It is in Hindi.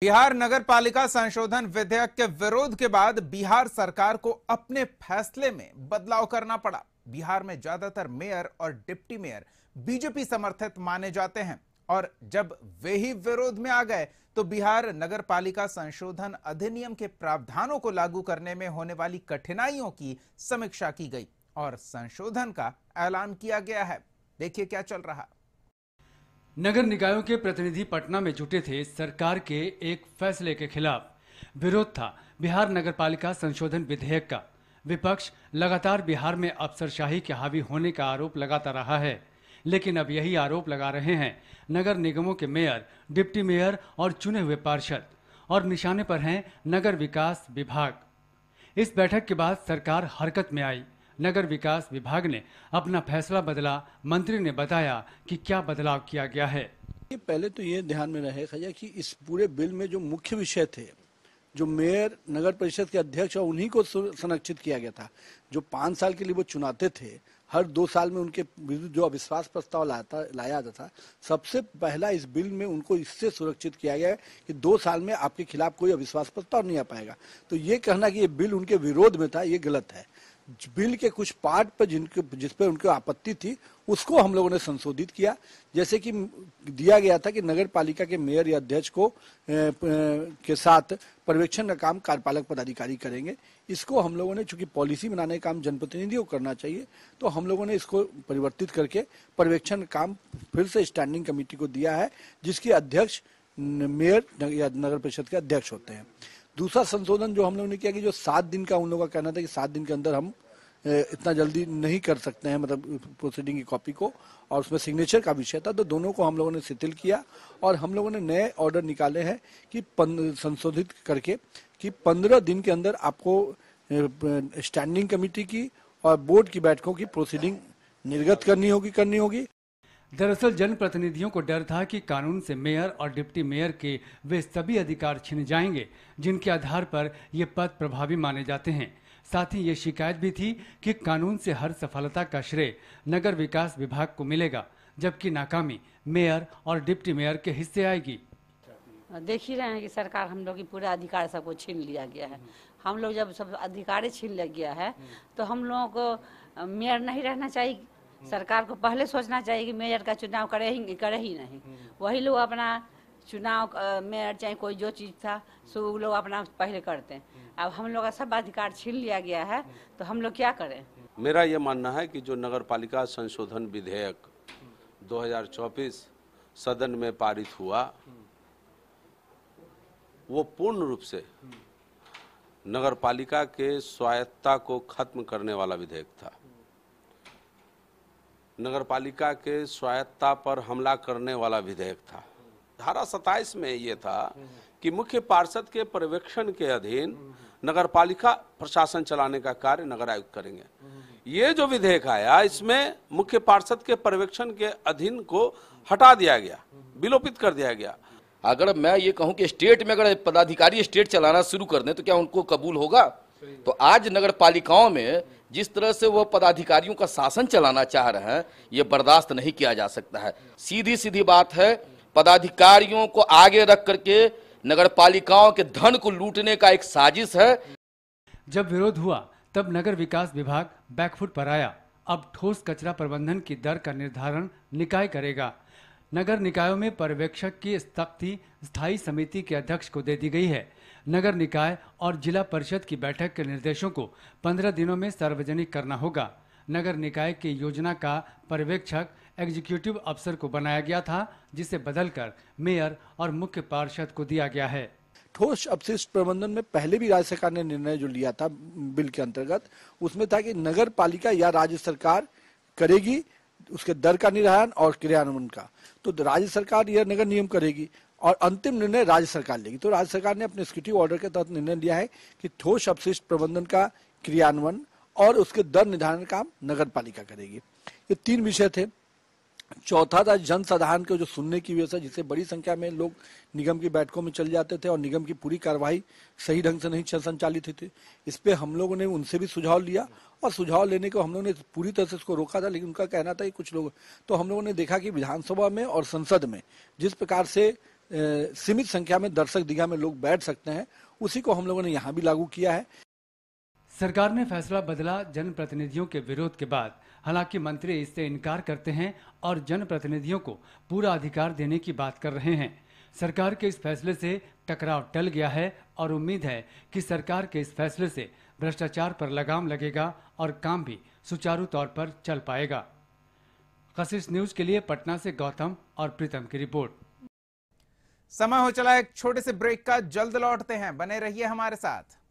बिहार नगर पालिका संशोधन विधेयक के विरोध के बाद बिहार सरकार को अपने फैसले में बदलाव करना पड़ा बिहार में ज्यादातर मेयर और डिप्टी मेयर बीजेपी समर्थित माने जाते हैं और जब वे ही विरोध में आ गए तो बिहार नगर पालिका संशोधन अधिनियम के प्रावधानों को लागू करने में होने वाली कठिनाइयों की समीक्षा की गई और संशोधन का ऐलान किया गया है देखिए क्या चल रहा नगर निकायों के प्रतिनिधि पटना में जुटे थे सरकार के एक फैसले के खिलाफ विरोध था बिहार नगर पालिका संशोधन विधेयक का विपक्ष लगातार बिहार में अफसरशाही के हावी होने का आरोप लगाता रहा है लेकिन अब यही आरोप लगा रहे हैं नगर निगमों के मेयर डिप्टी मेयर और चुने हुए पार्षद और निशाने पर हैं नगर विकास विभाग इस बैठक के बाद सरकार हरकत में आई नगर विकास विभाग ने अपना फैसला बदला मंत्री ने बताया कि क्या बदलाव किया गया है ये पहले तो ये ध्यान में खजा कि इस पूरे बिल में जो मुख्य विषय थे जो मेयर नगर परिषद के अध्यक्ष और उन्हीं को संरक्षित किया गया था जो पाँच साल के लिए वो चुनाते थे हर दो साल में उनके विरुद्ध जो अविश्वास प्रस्ताव लाता लाया जाता था सबसे पहला इस बिल में उनको इससे सुरक्षित किया गया है कि दो साल में आपके खिलाफ कोई अविश्वास प्रस्ताव नहीं आ पाएगा तो ये कहना कि ये बिल उनके विरोध में था ये गलत है बिल के कुछ पार्ट पर जिनके जिस पर उनकी आपत्ति थी उसको हम लोगों ने संशोधित किया जैसे कि दिया गया था कि नगर पालिका के मेयर या अध्यक्ष को ए, के साथ पर्यवेक्षण का काम कार्यपालक पदाधिकारी करेंगे इसको हम लोगों ने चूंकि पॉलिसी बनाने का काम जनप्रतिनिधियों को करना चाहिए तो हम लोगों ने इसको परिवर्तित करके पर्यवेक्षण काम फिर से स्टैंडिंग कमेटी को दिया है जिसके अध्यक्ष मेयर या नगर परिषद के अध्यक्ष होते हैं दूसरा संशोधन जो हम लोगों ने किया कि जो सात दिन का उन लोगों का कहना था कि सात दिन के अंदर हम इतना जल्दी नहीं कर सकते हैं मतलब प्रोसीडिंग की कॉपी को और उसमें सिग्नेचर का विषय था तो दोनों को हम लोगों ने शिथिल किया और हम लोगों ने नए ऑर्डर निकाले हैं कि संशोधित करके कि पंद्रह दिन के अंदर आपको स्टैंडिंग कमेटी की और बोर्ड की बैठकों की प्रोसीडिंग निर्गत करनी होगी करनी होगी दरअसल जनप्रतिनिधियों को डर था कि कानून से मेयर और डिप्टी मेयर के वे सभी अधिकार छिन जाएंगे जिनके आधार पर ये पद प्रभावी माने जाते हैं साथ ही ये शिकायत भी थी कि कानून से हर सफलता का श्रेय नगर विकास विभाग को मिलेगा जबकि नाकामी मेयर और डिप्टी मेयर के हिस्से आएगी देख ही रहे हैं कि सरकार हम लोग की पूरा अधिकार सबको छीन लिया गया है हम लोग जब सब अधिकार छीन लिया गया है तो हम लोगों को मेयर नहीं रहना चाहिए सरकार को पहले सोचना चाहिए कि मेयर का चुनाव करे ही करे ही नहीं वही लोग अपना चुनाव मेयर चाहे कोई जो चीज़ था सो वो लोग अपना पहले करते हैं अब हम लोग का सब अधिकार छीन लिया गया है तो हम लोग क्या करें मेरा ये मानना है कि जो नगर पालिका संशोधन विधेयक 2024 सदन में पारित हुआ वो पूर्ण रूप से नगर पालिका के स्वायत्ता को खत्म करने वाला विधेयक था नगरपालिका के स्वायत्ता पर हमला करने वाला विधेयक था धारा सताइस में ये था कि मुख्य पार्षद के पर्यवेक्षण के अधीन नगरपालिका प्रशासन चलाने का कार्य नगर आयुक्त करेंगे ये जो विधेयक आया इसमें मुख्य पार्षद के पर्यवेक्षण के अधीन को हटा दिया गया विलोपित कर दिया गया अगर मैं ये कहूँ कि स्टेट में अगर पदाधिकारी स्टेट चलाना शुरू कर दें तो क्या उनको कबूल होगा तो आज नगर पालिकाओं में जिस तरह से वह पदाधिकारियों का शासन चलाना चाह रहे हैं ये बर्दाश्त नहीं किया जा सकता है सीधी सीधी बात है पदाधिकारियों को आगे रख करके नगर पालिकाओं के धन को लूटने का एक साजिश है जब विरोध हुआ तब नगर विकास विभाग बैकफुट पर आया अब ठोस कचरा प्रबंधन की दर का निर्धारण निकाय करेगा नगर निकायों में पर्यवेक्षक की तख्ती स्थायी समिति के अध्यक्ष को दे दी गई है नगर निकाय और जिला परिषद की बैठक के निर्देशों को पंद्रह दिनों में सार्वजनिक करना होगा नगर निकाय की योजना का पर्यवेक्षक एग्जीक्यूटिव अफसर को बनाया गया था जिसे बदलकर मेयर और मुख्य पार्षद को दिया गया है ठोस अपशिष्ट प्रबंधन में पहले भी राज्य सरकार ने निर्णय जो लिया था बिल के अंतर्गत उसमें था कि नगर पालिका या राज्य सरकार करेगी उसके दर का निर्धारण और क्रियान्वयन का तो राज्य सरकार यह नगर नियम करेगी और अंतिम निर्णय राज्य सरकार लेगी तो राज्य सरकार ने अपने एग्जीक्यूटिव ऑर्डर के तहत निर्णय लिया है कि ठोस अपशिष्ट प्रबंधन का क्रियान्वयन और उसके दर निर्धारण काम नगर पालिका करेगी ये तीन विषय थे चौथा था जनसाधारण के जो सुनने की व्यवस्था जिससे बड़ी संख्या में लोग निगम की बैठकों में चल जाते थे और निगम की पूरी कार्रवाई सही ढंग से नहीं संचालित होती थी इस पर हम लोगों ने उनसे भी सुझाव लिया और सुझाव लेने को हम लोगों ने पूरी तरह से इसको रोका था लेकिन उनका कहना था कि कुछ लोग तो हम लोगों ने देखा कि विधानसभा में और संसद में जिस प्रकार से सीमित संख्या में दर्शक दिघा में लोग बैठ सकते हैं उसी को हम लोगों ने यहाँ भी लागू किया है सरकार ने फैसला बदला जनप्रतिनिधियों के विरोध के बाद हालांकि मंत्री इससे इनकार करते हैं और जनप्रतिनिधियों को पूरा अधिकार देने की बात कर रहे हैं सरकार के इस फैसले से टकराव टल गया है और उम्मीद है कि सरकार के इस फैसले से भ्रष्टाचार पर लगाम लगेगा और काम भी सुचारू तौर पर चल पाएगा कशिश न्यूज के लिए पटना से गौतम और प्रीतम की रिपोर्ट समय हो चला एक छोटे से ब्रेक का जल्द लौटते हैं बने रहिए है हमारे साथ